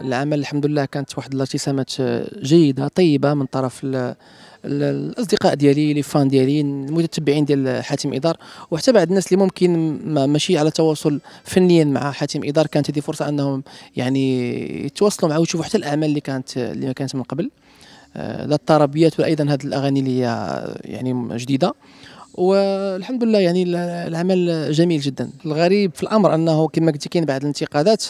العمل الحمد لله كانت واحد الارتسامات جيده طيبه من طرف الاصدقاء ديالي لي فان ديالي المتتبعين ديال حاتم ادار وحتى بعض الناس اللي ممكن ماشي على تواصل فنيا مع حاتم ادار كانت هذه فرصه انهم يعني يتواصلوا معه ويشوفوا حتى الاعمال اللي كانت اللي ما كانت من قبل آه، لا الطربيات ولا ايضا هذه الاغاني اللي هي يعني جديده والحمد لله يعني العمل جميل جدا الغريب في الامر انه كما قلتي كاين بعض الانتقادات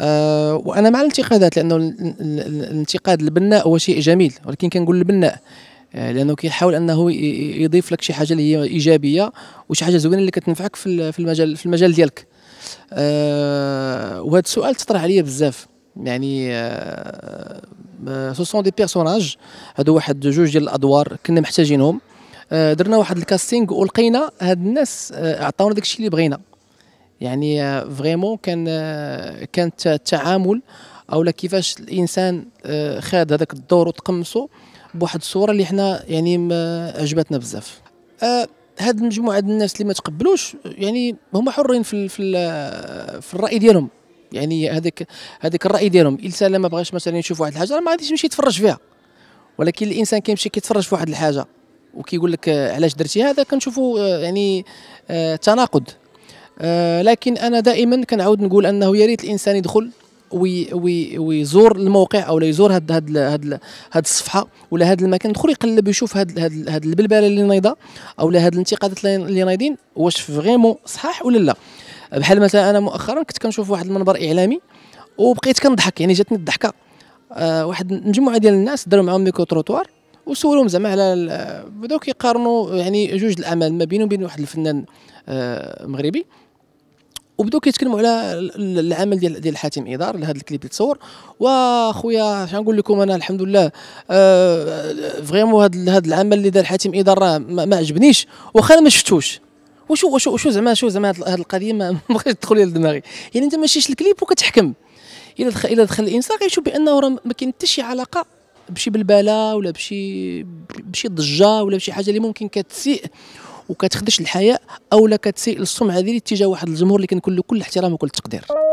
أه وانا مع الانتقادات لانه الانتقاد البناء هو شيء جميل ولكن كنقول البناء آه، لانه كيحاول انه يضيف لك شي حاجه اللي هي ايجابيه وشي حاجه زوينه اللي كتنفعك في المجال في المجال ديالك أه وهذا السؤال تطرح عليا بزاف يعني أه سو سون دي بيرسوناج هادو واحد جوج ديال الادوار كنا محتاجينهم آه، درنا واحد الكاستينغ ولقينا هاد الناس آه، عطاونا داكشي اللي بغينا يعني آه، فريمون كان كانت التعامل او كيفاش الانسان خاد هذاك الدور وتقمصو بواحد الصوره اللي حنا يعني عجبتنا بزاف هاد المجموعه ديال الناس اللي ما تقبلوش يعني هما حرين في في, في الراي ديالهم يعني هذاك هذاك الراي ديالهم الانسان ما بغاش مثلا يشوف واحد الحاجه ما غاديش يمشي يتفرج فيها ولكن الانسان كيمشي كيتفرج في واحد الحاجه وكيقول لك آه، علاش درتي هذا كنشوفوا آه، يعني آه، تناقض لكن انا دائما كنعاود نقول انه يا ريت الانسان يدخل وي ويزور الموقع او لا يزور هاد هاد هاد هاد الصفحه ولا هاد المكان دخل يقلب يشوف هاد هاد هاد البلبله اللي نايضه او لا هاد الانتقادات اللي نايضين واش فريمون صحاح ولا لا بحال مثلا انا مؤخرا كنت كنشوف واحد المنبر اعلامي وبقيت كنضحك يعني جاتني الضحكه واحد مجموعه ديال الناس داروا معاهم ميكرو تروتوار وسولهم زعما على بداو كيقارنوا يعني جوج الاعمال ما بينهم وبين واحد الفنان آه، مغربي وبداو كيتكلموا على العمل ديال ديال حاتم ايدار لهذا الكليب اللي تصور واخويا نقول لكم انا الحمد لله آه فريمون هذا هذا العمل اللي دار حاتم ايدار راه ما عجبنيش واخا انا ما شفتوش وشو وشو وشو زعما شو زعما هذه القضيه ما بغيتش تدخل لي لدماغي يعني انت ما شفتش الكليب وكتحكم الا دخل الا دخل الانسان غيشوف بانه راه ما كاين حتى شي علاقه بشي بلبله ولا بشي بشي ضجه ولا بشي حاجه اللي ممكن كتسيء وكتخدش الحياء اولا كتسيء السمعه ديالي تجاه واحد الجمهور اللي كنكون له كل الاحترام وكل التقدير